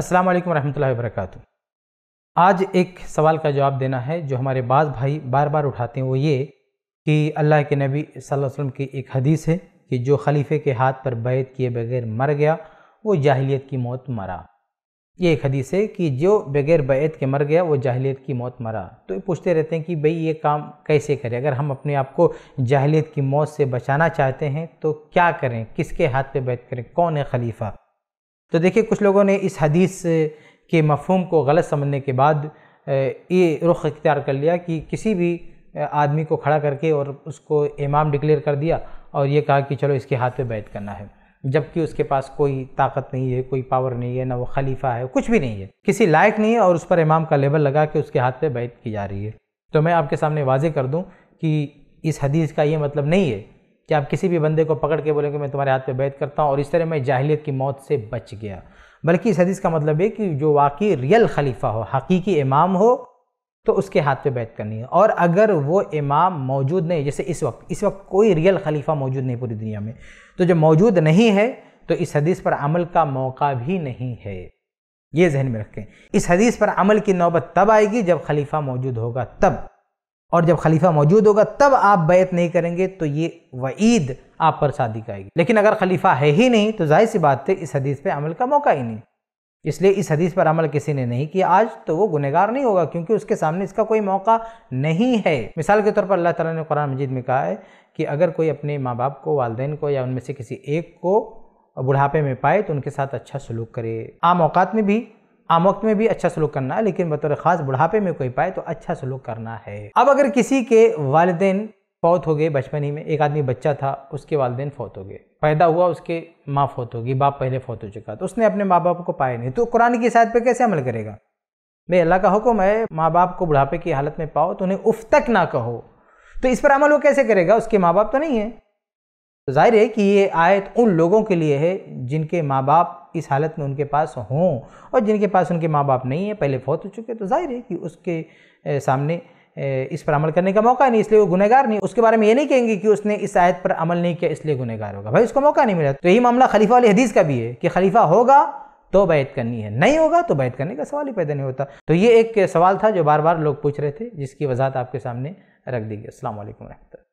अस्सलाम वालेकुम रहमतुल्लाहि वबरकatuह आज एक सवाल का जवाब देना है जो हमारे बाज़ भाई बार बार उठाते हैं वो ये कि अल्लाह के नबी सल्लल्लाहु अलैहि वसल्लम की एक हदीस है कि जो खलीफे के हाथ पर बैत किए बगैर मर गया वो जाहिलियत की मौत मरा ये एक हदीस है कि जो बगैर बैत के मर गया वो जाहिलियत की मौत मरा तो पूछते रहते हैं कि भई ये काम कैसे करें अगर हम अपने आप को जाहिलियत की मौत से बचाना चाहते हैं तो क्या करें किसके हाथ पे बैत करें कौन है खलीफा तो देखिए कुछ लोगों ने इस हदीस के मफहम को गलत समझने के बाद ये रुख इख्तियार कर लिया कि किसी भी आदमी को खड़ा करके और उसको इमाम डिक्लेयर कर दिया और ये कहा कि चलो इसके हाथ पे बैत करना है जबकि उसके पास कोई ताकत नहीं है कोई पावर नहीं है ना वो खलीफा है कुछ भी नहीं है किसी लायक नहीं है और उस पर इमाम का लेबल लगा के उसके हाथ पे बैत की जा रही है तो मैं आपके सामने वाजे कर दूँ कि इस हदीस का ये मतलब नहीं है कि आप किसी भी बंदे को पकड़ के बोलेंगे मैं तुम्हारे हाथ पे बैत करता हूँ और इस तरह मैं जाहिलियत की मौत से बच गया बल्कि इस हदीस का मतलब है कि जो वाकई रियल खलीफा हो हकीकी इमाम हो तो उसके हाथ पे बैत करनी है और अगर वो इमाम मौजूद नहीं जैसे इस वक्त इस वक्त कोई रियल खलीफा मौजूद नहीं पूरी दुनिया में तो जब मौजूद नहीं है तो इस हदीस पर अमल का मौका भी नहीं है ये जहन में रखें इस हदीस पर अमल की नौबत तब आएगी जब खलीफा मौजूद होगा तब और जब खलीफा मौजूद होगा तब आप बैत नहीं करेंगे तो ये वईद आप पर का आएगी लेकिन अगर खलीफा है ही नहीं तो जाहिर सी बात है इस हदीस पर अमल का मौका ही नहीं इसलिए इस हदीस पर अमल किसी ने नहीं किया आज तो वो गुनहगार नहीं होगा क्योंकि उसके सामने इसका कोई मौका नहीं है मिसाल के तौर पर अल्लाह ताला ने कुरान मजीद में कहा है कि अगर कोई अपने माँ बाप को वालदेन को या उनमें से किसी एक को बुढ़ापे में पाए तो उनके साथ अच्छा सलूक करे आम अवकात में भी आम वक्त में भी अच्छा सलूक करना है लेकिन बतौर ख़ास बुढ़ापे में कोई पाए तो अच्छा सलूक करना है अब अगर किसी के वालदेन फौत हो गए बचपन ही में एक आदमी बच्चा था उसके वालदे फौत हो गए पैदा हुआ उसके माँ फौत होगी बाप पहले फौत हो चुका तो उसने अपने माँ बाप को पाया नहीं तो कुरान की शायद पर कैसे अमल करेगा भाई अल्लाह का हुक्म है माँ बाप को बुढ़ापे की हालत में पाओ तो उन्हें उफ तक ना कहो तो इस पर अमल वो कैसे करेगा उसके माँ बाप तो नहीं है तो जाहिर है कि ये आयत उन लोगों के लिए है जिनके माँ बाप इस हालत में उनके पास हों और जिनके पास उनके माँ बाप नहीं है पहले फौत हो चुके तो जाहिर है कि उसके सामने इस पर अमल करने का मौका नहीं इसलिए वो गुनहगार नहीं उसके बारे में ये नहीं कहेंगे कि उसने इस आयत पर अमल नहीं किया इसलिए गुनहगार होगा भाई उसको मौका नहीं मिला तो यही मामला खलीफा वाली हदीस का भी है कि खलीफा होगा तो बैत करनी है नहीं होगा तो बैत करने का सवाल ही पैदा नहीं होता तो ये एक सवाल था जो बार बार लोग पूछ रहे थे जिसकी वजाहत आपके सामने रख दी गई असल वरह